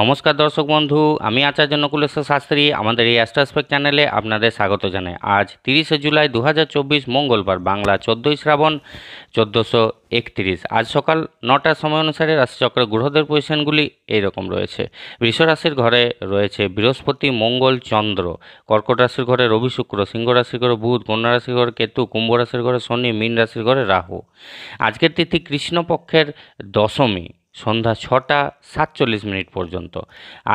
নমস্কার দর্শক বন্ধু আমি আচার্য নকুলেশ্বর শাস্ত্রী আমাদের এই অ্যাস্ট্রাসপেক চ্যানেলে আপনাদের স্বাগত জানাই আজ তিরিশে জুলাই দু মঙ্গলবার বাংলা চোদ্দোই শ্রাবণ চোদ্দোশো একত্রিশ আজ সকাল নটার সময় অনুসারে রাশিচক্রের গ্রহদের পজিশনগুলি এইরকম রয়েছে রাশির ঘরে রয়েছে বৃহস্পতি মঙ্গল চন্দ্র কর্কট রাশির ঘরে রবি শুক্র সিংহ রাশির ঘরে বুধ কন্যা রাশির ঘরে কেতু কুম্ভ রাশির ঘরে শনি মীন রাশির ঘরে রাহু আজকের তিথি কৃষ্ণপক্ষের দশমী সন্ধ্যা ছটা সাতচল্লিশ মিনিট পর্যন্ত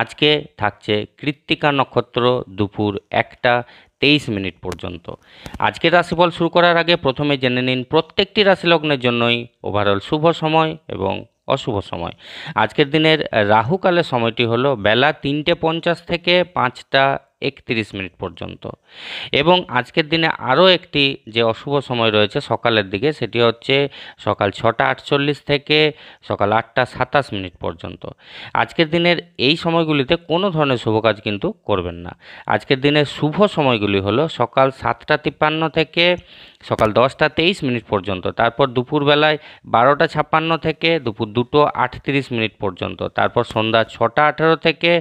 আজকে থাকছে কৃত্তিকা নক্ষত্র দুপুর একটা তেইশ মিনিট পর্যন্ত আজকের রাশিফল শুরু করার আগে প্রথমে জেনে নিন প্রত্যেকটি রাশিলগ্নের জন্যই ওভারঅল শুভ সময় এবং অশুভ সময় আজকের দিনের রাহুকালের সময়টি হলো বেলা তিনটে পঞ্চাশ থেকে পাঁচটা একত্রিশ মিনিট পর্যন্ত এবং আজকের দিনে আরও একটি যে অশুভ সময় রয়েছে সকালের দিকে সেটি হচ্ছে সকাল ছটা আটচল্লিশ থেকে সকাল আটটা সাতাশ মিনিট পর্যন্ত আজকের দিনের এই সময়গুলিতে কোনো ধরনের শুভ কাজ কিন্তু করবেন না আজকের দিনের শুভ সময়গুলি হলো সকাল সাতটা তিপ্পান্ন থেকে সকাল দশটা তেইশ মিনিট পর্যন্ত তারপর দুপুরবেলায় বারোটা ছাপ্পান্ন থেকে দুপুর দুটো আটত্রিশ মিনিট পর্যন্ত তারপর সন্ধ্যা ছটা আঠেরো থেকে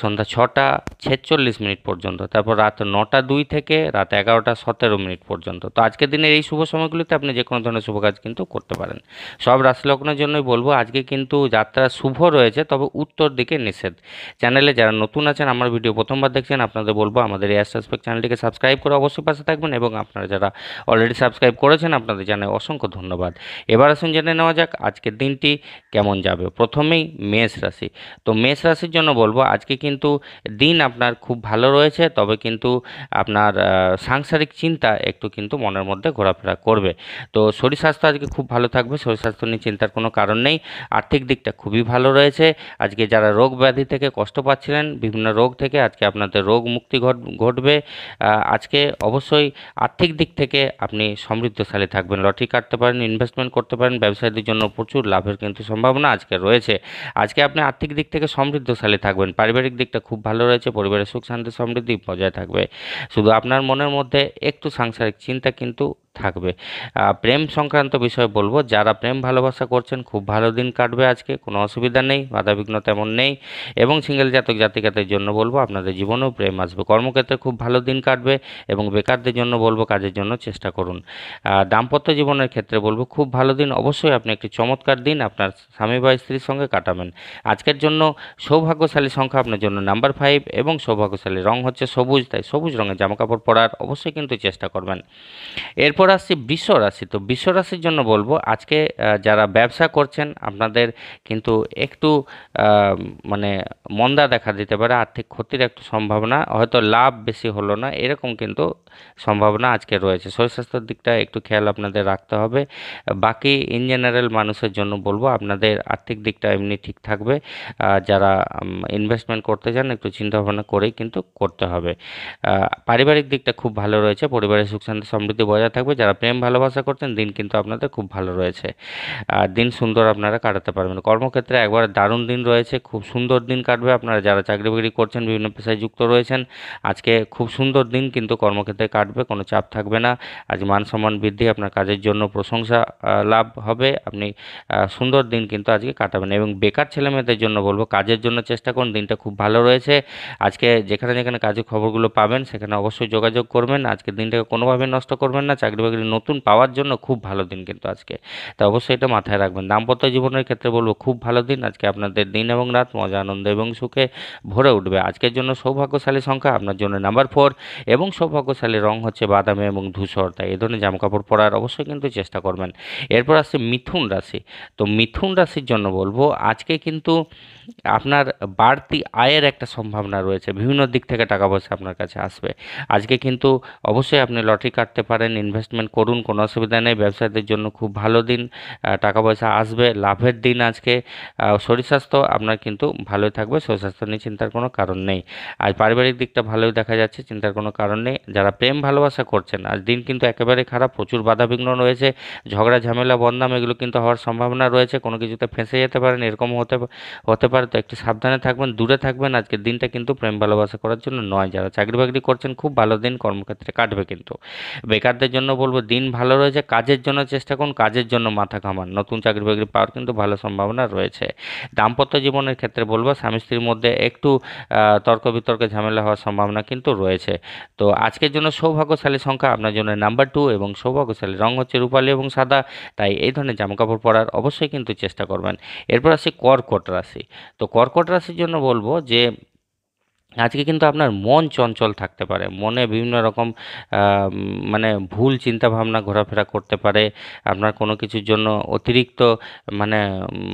সন্ধ্যা ছটা ছেচল্লিশ মিনিট পর্যন্ত তারপর রাত নটা দুই থেকে রাত এগারোটা সতেরো মিনিট পর্যন্ত তো আজকের দিনের এই শুভ সময়গুলিতে আপনি যে কোনো ধরনের শুভ কাজ কিন্তু করতে পারেন সব রাশিলগ্নের জন্যই বলবো আজকে কিন্তু যাত্রা শুভ রয়েছে তবে উত্তর দিকে নিষেধ চ্যানেলে যারা নতুন আছেন আমার ভিডিও প্রথমবার দেখছেন আপনাদের বলবো আমাদের এয়ার সাসপেক্ট চ্যানেলটিকে সাবস্ক্রাইব করে অবশ্যই পাশে থাকবেন এবং আপনারা যারা অলরেডি সাবস্ক্রাইব করেছেন আপনাদের জানায় অসংখ্য ধন্যবাদ এবার আসুন জেনে নেওয়া যাক আজকের দিনটি কেমন যাবে প্রথমেই মেষ রাশি তো মেষ রাশির জন্য বলবো আজকে কিন্তু দিন আপনার খুব ভালো রয়েছে তবে কিন্তু আপনার সাংসারিক চিন্তা একটু কিন্তু মনের মধ্যে ঘোরাফেরা করবে তো শরীর স্বাস্থ্য আজকে খুব ভালো থাকবে শরীর স্বাস্থ্য নিয়ে চিন্তার কোনো কারণ নেই আর্থিক দিকটা খুবই ভালো রয়েছে আজকে যারা রোগ ব্যাধি থেকে কষ্ট পাচ্ছিলেন বিভিন্ন রোগ থেকে আজকে আপনাদের রোগ মুক্তি ঘটবে আজকে অবশ্যই আর্থিক দিক থেকে আপনি সমৃদ্ধশালী থাকবেন লটারি কাটতে পারেন ইনভেস্টমেন্ট করতে পারেন ব্যবসায়ীদের জন্য প্রচুর লাভের কিন্তু সম্ভাবনা আজকে রয়েছে আজকে আপনি আর্থিক দিক থেকে সমৃদ্ধশালী থাকবেন পারিবারিক দিকটা খুব ভালো রয়েছে পরিবারের সুখ শান্তি সমৃদ্ধি বজায় থাকবে শুধু আপনার মনের মধ্যে একটু সাংসারিক চিন্তা কিন্তু থাকবে প্রেম সংক্রান্ত বিষয় বলবো যারা প্রেম ভালোবাসা করছেন খুব ভালো দিন কাটবে আজকে কোনো অসুবিধা নেই বাধাবিঘ্ন তেমন নেই এবং সিঙ্গেল জাতক জাতিকাদের জন্য বলবো আপনাদের জীবনেও প্রেম আসবে কর্মক্ষেত্রে খুব ভালো দিন কাটবে এবং বেকারদের জন্য বলবো কাজের জন্য চেষ্টা করুন দাম্পত্য জীবনের ক্ষেত্রে বলবো খুব ভালো দিন অবশ্যই আপনি একটি চমৎকার দিন আপনার স্বামী বা স্ত্রীর সঙ্গে কাটাবেন আজকের জন্য সৌভাগ্যশালী সংখ্যা আপনার জন্য নাম্বার ফাইভ এবং সৌভাগ্যশালী রং হচ্ছে সবুজ তাই সবুজ রঙের জামাকাপড় পরার অবশ্যই কিন্তু চেষ্টা করবেন এরপর এরপর আসছি বৃষ রাশি তো বৃষ রাশির জন্য বলবো আজকে যারা ব্যবসা করছেন আপনাদের কিন্তু একটু মানে মন্দা দেখা দিতে পারে আর্থিক ক্ষতির একটু সম্ভাবনা হয়তো লাভ বেশি হলো না এরকম কিন্তু সম্ভাবনা আজকে রয়েছে শরীর স্বাস্থ্যের দিকটা একটু খেয়াল আপনাদের রাখতে হবে বাকি ইন জেনারেল মানুষের জন্য বলবো আপনাদের আর্থিক দিকটা এমনি ঠিক থাকবে যারা ইনভেস্টমেন্ট করতে চান একটু চিন্তাভাবনা করেই কিন্তু করতে হবে পারিবারিক দিকটা খুব ভালো রয়েছে পরিবারের সুখ শান্তি সমৃদ্ধি বজায় থাকবে থাকবে যারা প্রেম ভালোবাসা করছেন দিন কিন্তু আপনাদের খুব ভালো রয়েছে আর দিন সুন্দর আপনারা কাটাতে পারবেন কর্মক্ষেত্রে একবার দারুণ দিন রয়েছে খুব সুন্দর দিন কাটবে আপনারা যারা চাকরি বাকরি করছেন বিভিন্ন পেশায় যুক্ত রয়েছেন আজকে খুব সুন্দর দিন কিন্তু কর্মক্ষেত্রে কাটবে কোনো চাপ থাকবে না আজ মান সম্মান বৃদ্ধি আপনার কাজের জন্য প্রশংসা লাভ হবে আপনি সুন্দর দিন কিন্তু আজকে কাটাবেন এবং বেকার ছেলেমেয়েদের জন্য বলবো কাজের জন্য চেষ্টা করুন দিনটা খুব ভালো রয়েছে আজকে যেখানে যেখানে কাজের খবরগুলো পাবেন সেখানে অবশ্যই যোগাযোগ করবেন আজকে দিনটাকে কোনোভাবে নষ্ট করবেন না চাকরি সার্টিফিকেট নতুন পাওয়ার জন্য খুব ভালো দিন কিন্তু আজকে তা অবশ্যই এটা মাথায় রাখবেন দাম্পত্য জীবনের ক্ষেত্রে বলবো খুব ভালো দিন আজকে আপনাদের দিন এবং রাত মজা আনন্দ এবং সুখে ভরে উঠবে আজকের জন্য সৌভাগ্যশালী সংখ্যা আপনার জন্য নাম্বার ফোর এবং সৌভাগ্যশালী রং হচ্ছে বাদামে এবং ধূসর তাই এ ধরনের জামাকাপড় পরার অবশ্যই কিন্তু চেষ্টা করবেন এরপর আসছে মিথুন রাশি তো মিথুন রাশির জন্য বলবো আজকে কিন্তু আপনার বাড়তি আয়ের একটা সম্ভাবনা রয়েছে বিভিন্ন দিক থেকে টাকা পয়সা আপনার কাছে আসবে আজকে কিন্তু অবশ্যই আপনি লটারি কাটতে পারেন ইনভেস্ট ইনভেস্টমেন্ট করুন কোনো অসুবিধা নেই ব্যবসায়ীদের জন্য খুব ভালো দিন টাকা পয়সা আসবে লাভের দিন আজকে শরীর স্বাস্থ্য আপনার কিন্তু ভালোই থাকবে শরীর স্বাস্থ্য নিয়ে চিন্তার কোনো কারণ নেই আর পারিবারিক দিকটা ভালোই দেখা যাচ্ছে চিন্তার কোনো কারণ নেই যারা প্রেম ভালোবাসা করছেন আজ দিন কিন্তু একেবারে খারাপ প্রচুর বাধাবিঘ্ন রয়েছে ঝগড়া ঝামেলা বদনাম এগুলো কিন্তু হওয়ার সম্ভাবনা রয়েছে কোনো কিছুতে ফেঁসে যেতে পারেন এরকম হতে হতে পারে তো একটু সাবধানে থাকবেন দূরে থাকবেন আজকের দিনটা কিন্তু প্রেম ভালোবাসা করার জন্য নয় যারা চাকরি বাকরি করছেন খুব ভালো দিন কর্মক্ষেত্রে কাটবে কিন্তু বেকারদের জন্য বলবো দিন ভালো রয়েছে কাজের জন্য চেষ্টা করুন কাজের জন্য মাথা ঘামান নতুন চাকরি বাকরি পাওয়ার কিন্তু ভালো সম্ভাবনা রয়েছে দাম্পত্য জীবনের ক্ষেত্রে বলবো স্বামী স্ত্রীর মধ্যে একটু তর্ক বিতর্কে ঝামেলা হওয়ার সম্ভাবনা কিন্তু রয়েছে তো আজকের জন্য সৌভাগ্যশালী সংখ্যা আপনার জন্য নাম্বার টু এবং সৌভাগ্যশালী রং হচ্ছে রূপালী এবং সাদা তাই এই ধরনের জামাকাপড় পরার অবশ্যই কিন্তু চেষ্টা করবেন এরপর আসি কর্কট রাশি তো কর্কট রাশির জন্য বলবো যে আজকে কিন্তু আপনার মন চঞ্চল থাকতে পারে মনে বিভিন্ন রকম মানে ভুল চিন্তা ভাবনা ঘোরাফেরা করতে পারে আপনার কোনো কিছুর জন্য অতিরিক্ত মানে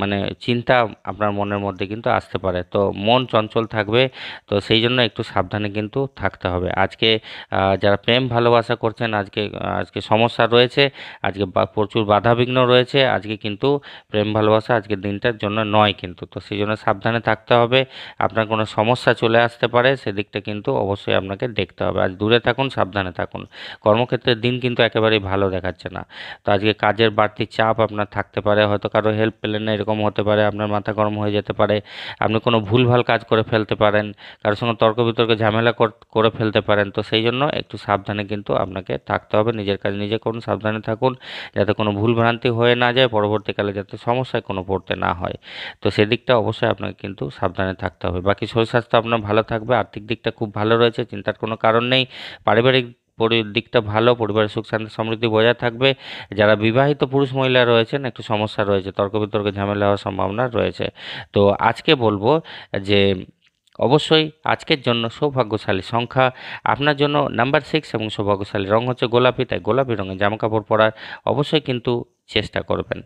মানে চিন্তা আপনার মনের মধ্যে কিন্তু আসতে পারে তো মন চঞ্চল থাকবে তো সেই জন্য একটু সাবধানে কিন্তু থাকতে হবে আজকে যারা প্রেম ভালোবাসা করছেন আজকে আজকে সমস্যা রয়েছে আজকে প্রচুর বাধাবিঘ্ন রয়েছে আজকে কিন্তু প্রেম ভালোবাসা আজকে দিনটার জন্য নয় কিন্তু তো সেই জন্য সাবধানে থাকতে হবে আপনার কোনো সমস্যা চলে আসতে আসতে পারে সেদিকটা কিন্তু অবশ্যই আপনাকে দেখতে হবে আজ দূরে থাকুন সাবধানে থাকুন কর্মক্ষেত্রের দিন কিন্তু একেবারেই ভালো দেখাচ্ছে না তো আজকে কাজের বাড়তি চাপ আপনার থাকতে পারে হয়তো কারো হেল্প পেলেন না এরকম হতে পারে আপনার মাথা গরম হয়ে যেতে পারে আপনি কোনো ভুলভাল কাজ করে ফেলতে পারেন কারোর সঙ্গে তর্ক বিতর্কে ঝামেলা করে ফেলতে পারেন তো সেই জন্য একটু সাবধানে কিন্তু আপনাকে থাকতে হবে নিজের কাজ নিজে করুন সাবধানে থাকুন যাতে কোনো ভুল ভ্রান্তি হয়ে না যায় পরবর্তীকালে যাতে সমস্যায় কোনো পড়তে না হয় তো সেদিকটা অবশ্যই আপনাকে কিন্তু সাবধানে থাকতে হবে বাকি শরীর স্বাস্থ্য আপনার ভালো থাকে থাকবে আর্থিক দিকটা খুব ভালো রয়েছে চিন্তার কোনো কারণ নেই পারিবারিক দিকটা ভালো পরিবারের সুখ শান্তি সমৃদ্ধি বজায় থাকবে যারা বিবাহিত পুরুষ মহিলা রয়েছেন একটু সমস্যা রয়েছে তর্ক বিতর্কে ঝামেলা হওয়ার সম্ভাবনা রয়েছে তো আজকে বলবো যে অবশ্যই আজকের জন্য সৌভাগ্যশালী সংখ্যা আপনার জন্য নাম্বার সিক্স এবং সৌভাগ্যশালী রঙ হচ্ছে গোলাপি তাই গোলাপি রঙের জামাকাপড় পরার অবশ্যই কিন্তু চেষ্টা করবেন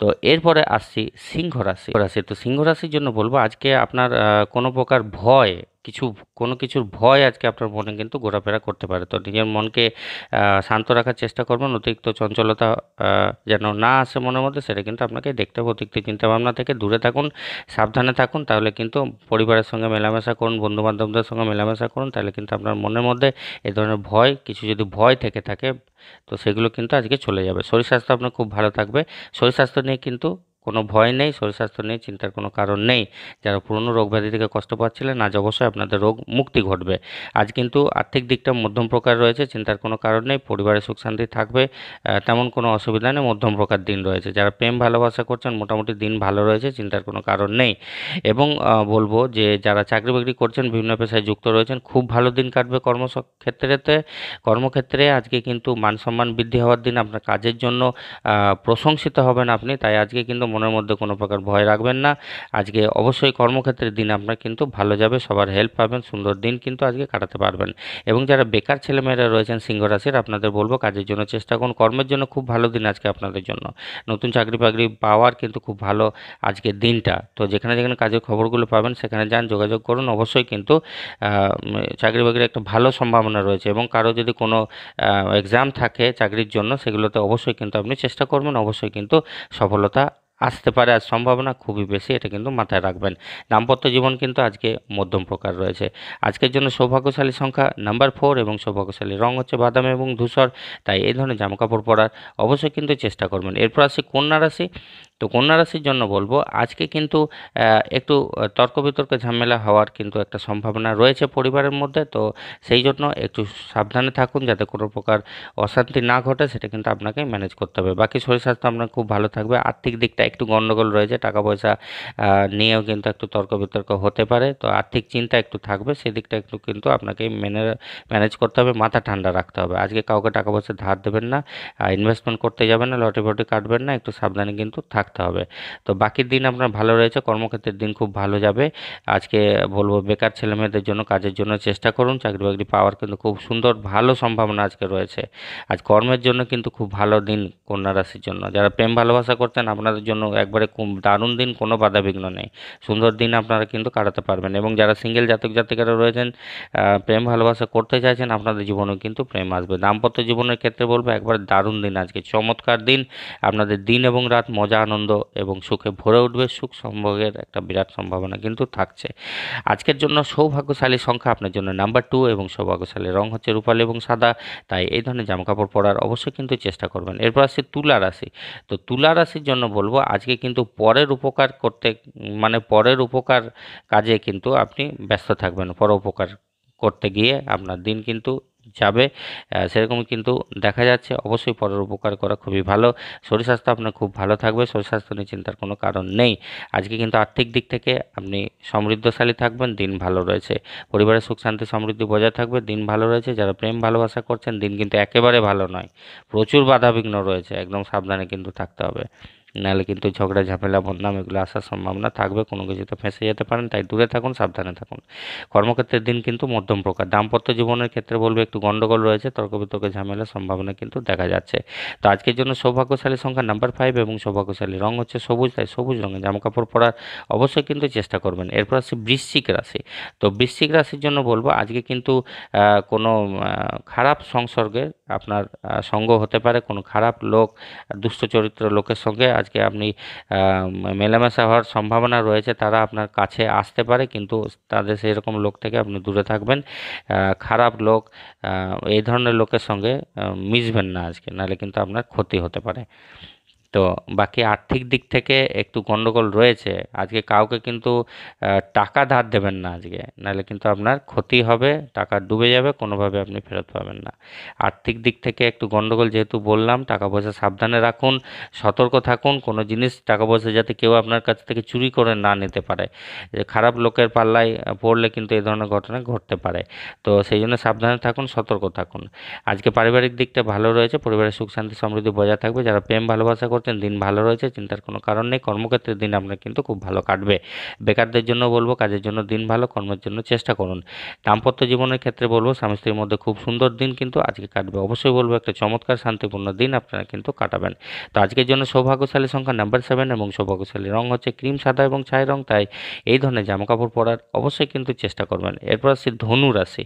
তো এরপরে আসছি সিংহ রাশি রাশি তো সিংহ রাশির জন্য বলবো আজকে আপনার কোনো প্রকার ভয় কিছু কোনো কিছুর ভয় আজকে আপনার মনে কিন্তু ঘোরাফেরা করতে পারে তো নিজের মনকে শান্ত রাখার চেষ্টা করবেন অতিরিক্ত চঞ্চলতা যেন না আসে মনের মধ্যে সেটা কিন্তু আপনাকে দেখতে হবে অতিরিক্ত চিন্তাভাবনা থেকে দূরে থাকুন সাবধানে থাকুন তাহলে কিন্তু পরিবারের সঙ্গে মেলামেশা করুন বন্ধুবান্ধবদের সঙ্গে মেলামেশা করুন তাহলে কিন্তু আপনার মনের মধ্যে এ ধরনের ভয় কিছু যদি ভয় থেকে থাকে তো সেগুলো কিন্তু আজকে চলে যাবে শরীর স্বাস্থ্য আপনার খুব ভালো থাকবে শরীর স্বাস্থ্য নিয়ে কিন্তু কোনো ভয় নেই শরীর স্বাস্থ্য নিয়ে চিন্তার কোনো কারণ নেই যারা পুরনো রোগ ব্যাধি থেকে কষ্ট পাচ্ছিলেন আজ অবশ্যই আপনাদের রোগ মুক্তি ঘটবে আজ কিন্তু আর্থিক দিকটা মধ্যম প্রকার রয়েছে চিন্তার কোনো কারণ নেই পরিবারে সুখ শান্তি থাকবে তেমন কোনো অসুবিধা নেই মধ্যম প্রকার দিন রয়েছে যারা প্রেম ভালোবাসা করছেন মোটামুটি দিন ভালো রয়েছে চিন্তার কোনো কারণ নেই এবং বলবো যে যারা চাকরি বাকরি করছেন বিভিন্ন পেশায় যুক্ত রয়েছেন খুব ভালো দিন কাটবে কর্মক্ষেত্রেতে কর্মক্ষেত্রে আজকে কিন্তু মান সম্মান বৃদ্ধি হওয়ার দিন আপনার কাজের জন্য প্রশংসিত হবেন আপনি তাই আজকে কিন্তু মনের মধ্যে কোনো প্রকার ভয় রাখবেন না আজকে অবশ্যই কর্মক্ষেত্রের দিন আপনার কিন্তু ভালো যাবে সবার হেল্প পাবেন সুন্দর দিন কিন্তু আজকে কাটাতে পারবেন এবং যারা বেকার ছেলেমেয়েরা রয়েছেন সিংহ রাশির আপনাদের বলবো কাজের জন্য চেষ্টা করুন কর্মের জন্য খুব ভালো দিন আজকে আপনাদের জন্য নতুন চাকরি বাকরি পাওয়ার কিন্তু খুব ভালো আজকে দিনটা তো যেখানে যেখানে কাজের খবরগুলো পাবেন সেখানে যান যোগাযোগ করুন অবশ্যই কিন্তু চাকরি বাকরির একটা ভালো সম্ভাবনা রয়েছে এবং কারো যদি কোনো এক্সাম থাকে চাকরির জন্য সেগুলোতে অবশ্যই কিন্তু আপনি চেষ্টা করবেন অবশ্যই কিন্তু সফলতা আসতে পারে আর সম্ভাবনা খুবই বেশি এটা কিন্তু মাথায় রাখবেন দাম্পত্য জীবন কিন্তু আজকে মধ্যম প্রকার রয়েছে আজকের জন্য সৌভাগ্যশালী সংখ্যা নাম্বার ফোর এবং সৌভাগ্যশালী রং হচ্ছে বাদাম এবং ধূসর তাই এই ধরনের জামাকাপড় পরার অবশ্যই কিন্তু চেষ্টা করবেন এরপর আসি কন্যা রাশি তো কন্যা রাশির জন্য বলবো আজকে কিন্তু একটু তর্ক বিতর্কে ঝামেলা হওয়ার কিন্তু একটা সম্ভাবনা রয়েছে পরিবারের মধ্যে তো সেই জন্য একটু সাবধানে থাকুন যাতে কোনো প্রকার অশান্তি না ঘটে সেটা কিন্তু আপনাকে ম্যানেজ করতে হবে বাকি শরীর স্বাস্থ্য আপনার খুব ভালো থাকবে আর্থিক দিকটা একটু গণ্ডগোল রয়েছে টাকা পয়সা নিয়েও কিন্তু একটু তর্ক বিতর্ক হতে পারে তো আর্থিক চিন্তা একটু থাকবে সেদিকটা একটু কিন্তু আপনাকে মেনে ম্যানেজ করতে হবে মাথা ঠান্ডা রাখতে হবে আজকে কাউকে টাকা পয়সা ধার দেবেন না ইনভেস্টমেন্ট করতে যাবেন না লটি ফটি কাটবেন না একটু সাবধানে কিন্তু থাকতে হবে তো বাকির দিন আপনার ভালো রয়েছে কর্মক্ষেত্রের দিন খুব ভালো যাবে আজকে বলবো বেকার ছেলেমেয়েদের জন্য কাজের জন্য চেষ্টা করুন চাকরি বাকরি পাওয়ার কিন্তু খুব সুন্দর ভালো সম্ভাবনা আজকে রয়েছে আজ কর্মের জন্য কিন্তু খুব ভালো দিন কন্যা রাশির জন্য যারা প্রেম ভালোবাসা করতেন আপনাদের জন্য জন্য একবারে দারুণ দিন কোনো বাধাবিঘ্ন নেই সুন্দর দিন আপনারা কিন্তু কাটাতে পারবেন এবং যারা সিঙ্গেল জাতক জাতিকারা রয়েছেন প্রেম ভালোবাসা করতে চাইছেন আপনাদের জীবনে কিন্তু প্রেম আসবে দাম্পত্য জীবনের ক্ষেত্রে বলবো একবার দারুণ দিন আজকে চমৎকার দিন আপনাদের দিন এবং রাত মজা আনন্দ এবং সুখে ভরে উঠবে সুখ সম্ভোগের একটা বিরাট সম্ভাবনা কিন্তু থাকছে আজকের জন্য সৌভাগ্যশালী সংখ্যা আপনার জন্য নাম্বার টু এবং সৌভাগ্যশালী রং হচ্ছে রূপালী এবং সাদা তাই এই ধরনের জামাকাপড় পরার অবশ্যই কিন্তু চেষ্টা করবেন এরপর আসছে তুলা রাশি তো তুলা রাশির জন্য বলবো আজকে কিন্তু পরের উপকার করতে মানে পরের উপকার কাজে কিন্তু আপনি ব্যস্ত থাকবেন পর উপকার করতে গিয়ে আপনার দিন কিন্তু যাবে সেরকম কিন্তু দেখা যাচ্ছে অবশ্যই পরের উপকার করা খুবই ভালো শরীর স্বাস্থ্য আপনার খুব ভালো থাকবে শরীর স্বাস্থ্য নিয়ে চিন্তার কোনো কারণ নেই আজকে কিন্তু আর্থিক দিক থেকে আপনি সমৃদ্ধশালী থাকবেন দিন ভালো রয়েছে পরিবারের সুখ শান্তি সমৃদ্ধি বজায় থাকবে দিন ভালো রয়েছে যারা প্রেম ভালোবাসা করছেন দিন কিন্তু একেবারে ভালো নয় প্রচুর বাধাবিঘ্ন রয়েছে একদম সাবধানে কিন্তু থাকতে হবে নাহলে কিন্তু ঝগড়া ঝামেলা বদনাম এগুলো আসার সম্ভাবনা থাকবে কোনো কিছুতে ফেঁসে যেতে পারেন তাই দূরে থাকুন সাবধানে থাকুন কর্মক্ষেত্রের দিন কিন্তু মধ্যম প্রকার দাম্পত্য জীবনের ক্ষেত্রে বলবে একটু গণ্ডগোল রয়েছে তর্ক বিতর্কের ঝামেলার সম্ভাবনা কিন্তু দেখা যাচ্ছে তো আজকের জন্য সৌভাগ্যশালী সংখ্যা নাম্বার ফাইভ এবং সৌভাগ্যশালী রং হচ্ছে সবুজ তাই সবুজ রঙের জামাকাপড় পরার অবশ্যই কিন্তু চেষ্টা করবেন এরপর আছে বৃশ্চিক রাশি তো বৃশ্চিক রাশির জন্য বলবো আজকে কিন্তু কোনো খারাপ সংসর্গের আপনার সঙ্গ হতে পারে কোনো খারাপ লোক দুষ্ট চরিত্র লোকের সঙ্গে আজকে আপনি মেলামেশা হওয়ার সম্ভাবনা রয়েছে তারা আপনার কাছে আসতে পারে কিন্তু তাদের সেই রকম লোক থেকে আপনি দূরে থাকবেন খারাপ লোক এই ধরনের লোকের সঙ্গে মিশবেন না আজকে নাহলে কিন্তু আপনার ক্ষতি হতে পারে তো বাকি আর্থিক দিক থেকে একটু গণ্ডগোল রয়েছে আজকে কাউকে কিন্তু টাকা ধার দেবেন না আজকে নাহলে কিন্তু আপনার ক্ষতি হবে টাকা ডুবে যাবে কোনোভাবে আপনি ফেরত পাবেন না আর্থিক দিক থেকে একটু গণ্ডগোল যেহেতু বললাম টাকা পয়সা সাবধানে রাখুন সতর্ক থাকুন কোনো জিনিস টাকা পয়সা যাতে কেউ আপনার কাছ থেকে চুরি করে না নিতে পারে খারাপ লোকের পাল্লায় পড়লে কিন্তু এই ধরনের ঘটনা ঘটতে পারে তো সেই জন্য সাবধানে থাকুন সতর্ক থাকুন আজকে পারিবারিক দিকটা ভালো রয়েছে পরিবারের সুখ শান্তি সমৃদ্ধি বজায় থাকবে যারা প্রেম ভালোবাসা করছে কর্মক্ষেত্রের দিন ভালো রয়েছে চিন্তার কোনো কারণ নেই কর্মক্ষেত্রের দিন আপনার কিন্তু খুব ভালো কাটবে বেকারদের জন্য বলবো কাজের জন্য দিন ভালো কর্মের জন্য চেষ্টা করুন দাম্পত্য জীবনের ক্ষেত্রে বলবো স্বামী স্ত্রীর মধ্যে খুব সুন্দর দিন কিন্তু আজকে কাটবে অবশ্যই বলবো একটা চমৎকার শান্তিপূর্ণ দিন আপনারা কিন্তু কাটাবেন তো আজকের জন্য সৌভাগ্যশালী সংখ্যা নাম্বার সেভেন এবং সৌভাগ্যশালী রং হচ্ছে ক্রিম সাদা এবং ছাই রং তাই এই ধরনের জামাকাপড় পরার অবশ্যই কিন্তু চেষ্টা করবেন এরপর আসছে ধনু রাশি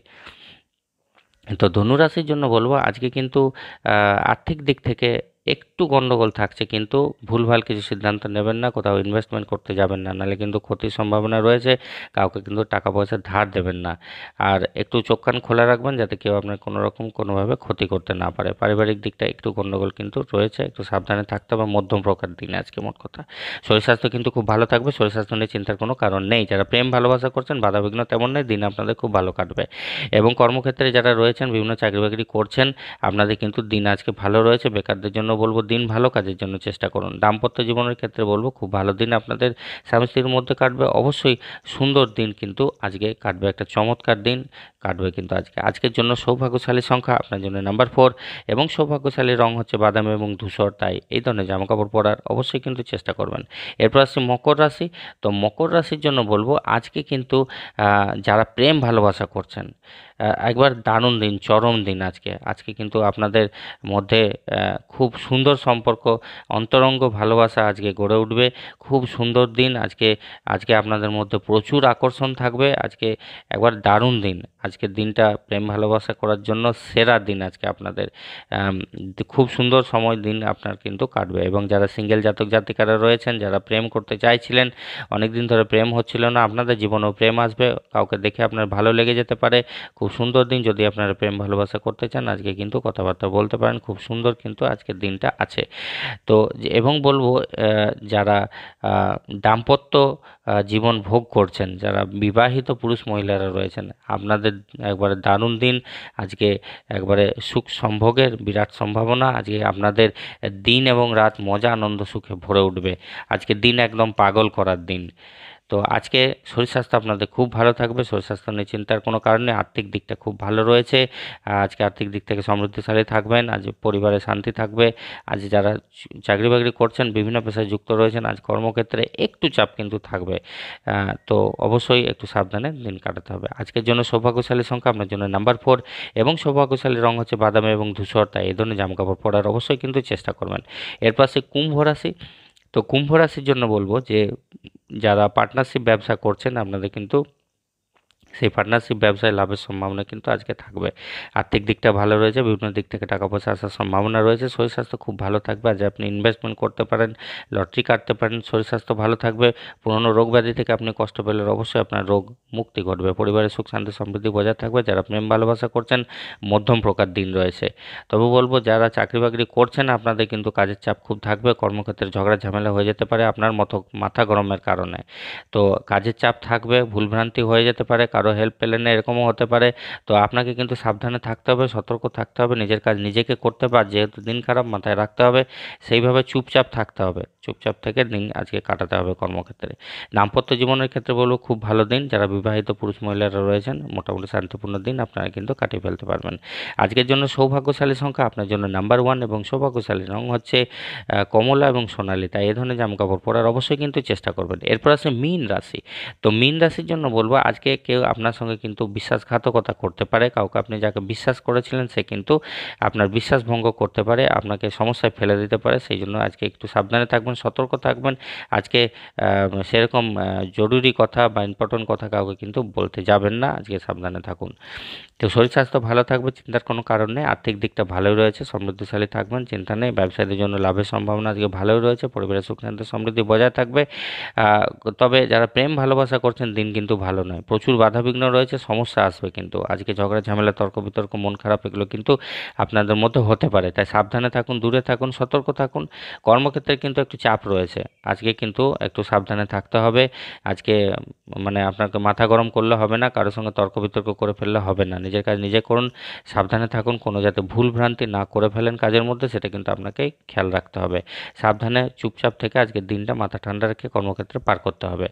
তো ধনুরাশির জন্য বলবো আজকে কিন্তু আর্থিক দিক থেকে একটু গণ্ডগোল থাকছে কিন্তু ভুলভাল কিছু সিদ্ধান্ত নেবেন না কোথাও ইনভেস্টমেন্ট করতে যাবেন না নাহলে কিন্তু ক্ষতির সম্ভাবনা রয়েছে কাউকে কিন্তু টাকা পয়সা ধার দেবেন না আর একটু চোখ কান খোলা রাখবেন যাতে কেউ আপনার কোনো রকম কোনোভাবে ক্ষতি করতে না পারে পারিবারিক দিকটা একটু গণ্ডগোল কিন্তু রয়েছে একটু সাবধানে থাকতে হবে মধ্যম প্রকার দিনে আজকে মোট কথা শরীর স্বাস্থ্য কিন্তু খুব ভালো থাকবে শরীর স্বাস্থ্য নিয়ে চিন্তার কোনো কারণ নেই যারা প্রেম ভালোবাসা করছেন বাধাবিঘ্ন তেমন নেই দিন আপনাদের খুব ভালো কাটবে এবং কর্মক্ষেত্রে যারা রয়েছেন বিভিন্ন চাকরি বাকরি করছেন আপনাদের কিন্তু দিন আজকে ভালো রয়েছে বেকারদের জন্য জন্য বলবো দিন ভালো কাজের জন্য চেষ্টা করুন দাম্পত্য জীবনের ক্ষেত্রে বলবো খুব ভালো দিন আপনাদের স্বামী স্ত্রীর মধ্যে কাটবে অবশ্যই সুন্দর দিন কিন্তু আজকে কাটবে একটা চমৎকার দিন কাটবে কিন্তু আজকে আজকের জন্য সৌভাগ্যশালী সংখ্যা আপনার জন্য নাম্বার ফোর এবং সৌভাগ্যশালী রং হচ্ছে বাদাম এবং ধূসর তাই এই ধরনের জামাকাপড় পরার অবশ্যই কিন্তু চেষ্টা করবেন এরপর আসছে মকর রাশি তো মকর রাশির জন্য বলবো আজকে কিন্তু যারা প্রেম ভালোবাসা করছেন একবার দারুণ দিন চরম দিন আজকে আজকে কিন্তু আপনাদের মধ্যে খুব সুন্দর সম্পর্ক অন্তরঙ্গ ভালোবাসা আজকে গড়ে উঠবে খুব সুন্দর দিন আজকে আজকে আপনাদের মধ্যে প্রচুর আকর্ষণ থাকবে আজকে একবার দারুণ দিন আজকের দিনটা প্রেম ভালোবাসা করার জন্য সেরা দিন আজকে আপনাদের খুব সুন্দর সময় দিন আপনার কিন্তু কাটবে এবং যারা সিঙ্গেল জাতক জাতিকারা রয়েছেন যারা প্রেম করতে চাইছিলেন অনেক দিন ধরে প্রেম হচ্ছিল না আপনাদের জীবনেও প্রেম আসবে কাউকে দেখে আপনার ভালো লেগে যেতে পারে খুব সুন্দর দিন যদি আপনারা প্রেম ভালোবাসা করতে চান আজকে কিন্তু কথাবার্তা বলতে পারেন খুব সুন্দর কিন্তু আজকের দিনটা আছে তো এবং বলবো যারা দাম্পত্য জীবন ভোগ করছেন যারা বিবাহিত পুরুষ মহিলারা রয়েছেন আপনাদের একবারে দারুণ দিন আজকে একবারে সুখ সম্ভোগের বিরাট সম্ভাবনা আজকে আপনাদের দিন এবং রাত মজা আনন্দ সুখে ভরে উঠবে আজকে দিন একদম পাগল করার দিন তো আজকে শরীর স্বাস্থ্য আপনাদের খুব ভালো থাকবে শরীর স্বাস্থ্য নিয়ে চিন্তার কোনো কারণে আর্থিক দিকটা খুব ভালো রয়েছে আজকে আর্থিক দিক থেকে সমৃদ্ধিশালী থাকবেন আজ পরিবারে শান্তি থাকবে আজ যারা চাকরি বাকরি করছেন বিভিন্ন পেশায় যুক্ত রয়েছেন আজ কর্মক্ষেত্রে একটু চাপ কিন্তু থাকবে তো অবশ্যই একটু সাবধানে দিন কাটাতে হবে আজকের জন্য সৌভাগ্যশালী সংখ্যা আপনার জন্য নাম্বার ফোর এবং সৌভাগ্যশালী রঙ হচ্ছে বাদামি এবং ধূসর তাই এ ধরনের জামাকাপড় পরার অবশ্যই কিন্তু চেষ্টা করবেন এর পাশে কুম্ভ রাশি তো কুম্ভ রাশির জন্য বলবো যে যারা পার্টনারশিপ ব্যবসা করছেন আপনাদের কিন্তু সেই পার্টনারশিপ ব্যবসায় লাভের সম্ভাবনা কিন্তু আজকে থাকবে আর্থিক দিকটা ভালো রয়েছে বিভিন্ন দিক থেকে টাকা পয়সা আসার সম্ভাবনা রয়েছে শরীর স্বাস্থ্য খুব ভালো থাকবে আজ আপনি ইনভেস্টমেন্ট করতে পারেন লটারি কাটতে পারেন শরীর স্বাস্থ্য ভালো থাকবে পুরনো রোগ ব্যাধি থেকে আপনি কষ্ট পেলে অবশ্যই আপনার রোগ মুক্তি ঘটবে পরিবারের সুখ শান্তি সমৃদ্ধি বজায় থাকবে যারা প্রেম ভালোবাসা করছেন মধ্যম প্রকার দিন রয়েছে তবে বলবো যারা চাকরি বাকরি করছেন আপনাদের কিন্তু কাজের চাপ খুব থাকবে কর্মক্ষেত্রে ঝগড়া ঝামেলা হয়ে যেতে পারে আপনার মতো মাথা গরমের কারণে তো কাজের চাপ থাকবে ভুলভ্রান্তি হয়ে যেতে পারে কারো হেল্প পেলেন না এরকমও হতে পারে তো আপনাকে কিন্তু সাবধানে থাকতে হবে সতর্ক থাকতে হবে নিজের কাজ নিজেকে করতে পার যেহেতু দিন খারাপ মাথায় রাখতে হবে সেইভাবে চুপচাপ থাকতে হবে চুপচাপ থেকে দিন আজকে কাটাতে হবে কর্মক্ষেত্রে দাম্পত্য জীবনের ক্ষেত্রে বলবো খুব ভালো দিন যারা বিবাহিত পুরুষ মহিলারা রয়েছেন মোটামুটি শান্তিপূর্ণ দিন আপনারা কিন্তু কাটিয়ে ফেলতে পারবেন আজকের জন্য সৌভাগ্যশালী সংখ্যা আপনার জন্য নাম্বার ওয়ান এবং সৌভাগ্যশালী রং হচ্ছে কমলা এবং সোনালি তাই এ ধরনের জামাকাপড় পরার অবশ্যই কিন্তু চেষ্টা করবেন এরপর আছে মীন রাশি তো মীন রাশির জন্য বলবো আজকে কেউ আপনার সঙ্গে কিন্তু বিশ্বাসঘাতকতা করতে পারে কাউকে আপনি যাকে বিশ্বাস করেছিলেন সে কিন্তু আপনার বিশ্বাস ভঙ্গ করতে পারে আপনাকে সমস্যায় ফেলে দিতে পারে সেই জন্য আজকে একটু সাবধানে থাকবেন সতর্ক থাকবেন আজকে সেরকম জরুরি কথা বা ইম্পর্টেন্ট কথা কাউকে কিন্তু বলতে যাবেন না আজকে সাবধানে থাকুন তো শরীর স্বাস্থ্য ভালো থাকবে চিন্তার কোনো কারণ নেই আর্থিক দিকটা ভালোই রয়েছে সমৃদ্ধিশালী থাকবেন চিন্তা নেই ব্যবসায়ীদের জন্য লাভের সম্ভাবনা আজকে ভালোই রয়েছে পরিবারের সুখ শান্তি সমৃদ্ধি বজায় থাকবে তবে যারা প্রেম ভালোবাসা করছেন দিন কিন্তু ভালো নয় প্রচুর বাধা বাধাবিঘ্ন রয়েছে সমস্যা আসবে কিন্তু আজকে ঝগড়া ঝামেলা তর্ক বিতর্ক মন খারাপ এগুলো কিন্তু আপনাদের মধ্যে হতে পারে তাই সাবধানে থাকুন দূরে থাকুন সতর্ক থাকুন কর্মক্ষেত্রে কিন্তু একটু চাপ রয়েছে আজকে কিন্তু একটু সাবধানে থাকতে হবে আজকে মানে আপনাকে মাথা গরম করলে হবে না কারোর সঙ্গে তর্ক বিতর্ক করে ফেললে হবে না নিজের কাজ নিজে করুন সাবধানে থাকুন কোনো যাতে ভুল ভ্রান্তি না করে ফেলেন কাজের মধ্যে সেটা কিন্তু আপনাকে খেয়াল রাখতে হবে সাবধানে চুপচাপ থেকে আজকের দিনটা মাথা ঠান্ডা রেখে কর্মক্ষেত্রে পার করতে হবে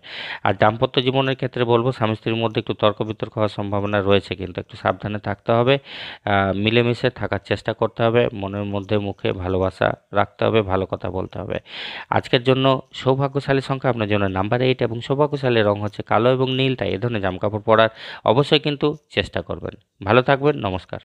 আর দাম্পত্য জীবনের ক্ষেত্রে বলবো স্বামী স্ত্রীর মধ্যে একটু তর্ক বিতর্ক হওয়ার সম্ভাবনা রয়েছে কিন্তু একটু সাবধানে থাকতে হবে মিলেমিশে থাকার চেষ্টা করতে হবে মনের মধ্যে মুখে ভালোবাসা রাখতে হবে ভালো কথা বলতে হবে আজকের জন্য সৌভাগ্যশালী সংখ্যা আপনার জন্য নাম্বার এইট এবং সৌভাগ্যশালী রং হচ্ছে কালো এবং নীল তাই এ ধরনের জামাকাপড় পরার অবশ্যই কিন্তু চেষ্টা করবেন ভালো থাকবেন নমস্কার